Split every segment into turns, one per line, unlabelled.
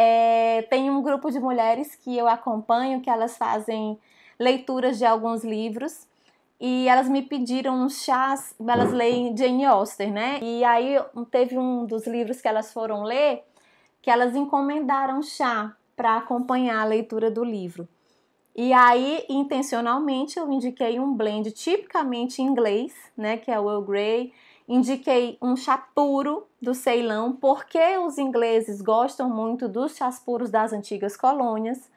É, tem um grupo de mulheres que eu acompanho que elas fazem leituras de alguns livros e elas me pediram uns chás, elas leem Jane Austen, né? E aí teve um dos livros que elas foram ler que elas encomendaram chá para acompanhar a leitura do livro. E aí, intencionalmente, eu indiquei um blend tipicamente inglês, né, que é o Earl Grey, Indiquei um chá puro do Ceilão, porque os ingleses gostam muito dos chás puros das antigas colônias,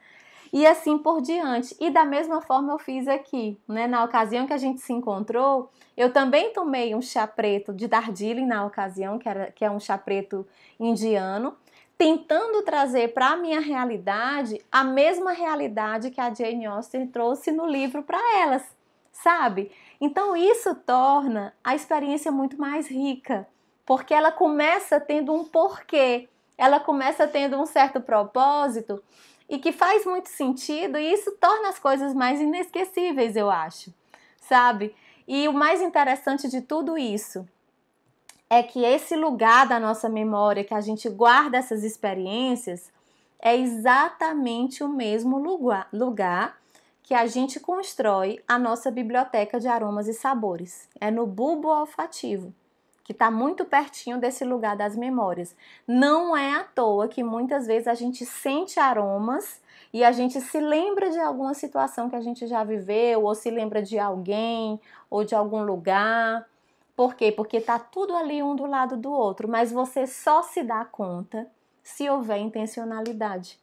e assim por diante. E da mesma forma eu fiz aqui, né? Na ocasião que a gente se encontrou, eu também tomei um chá preto de Darjeeling na ocasião, que, era, que é um chá preto indiano, tentando trazer para a minha realidade a mesma realidade que a Jane Austen trouxe no livro para elas sabe? Então isso torna a experiência muito mais rica, porque ela começa tendo um porquê, ela começa tendo um certo propósito e que faz muito sentido e isso torna as coisas mais inesquecíveis, eu acho, sabe? E o mais interessante de tudo isso é que esse lugar da nossa memória que a gente guarda essas experiências é exatamente o mesmo lugar, lugar que a gente constrói a nossa biblioteca de aromas e sabores. É no bulbo olfativo, que está muito pertinho desse lugar das memórias. Não é à toa que muitas vezes a gente sente aromas e a gente se lembra de alguma situação que a gente já viveu, ou se lembra de alguém, ou de algum lugar. Por quê? Porque está tudo ali um do lado do outro, mas você só se dá conta se houver intencionalidade.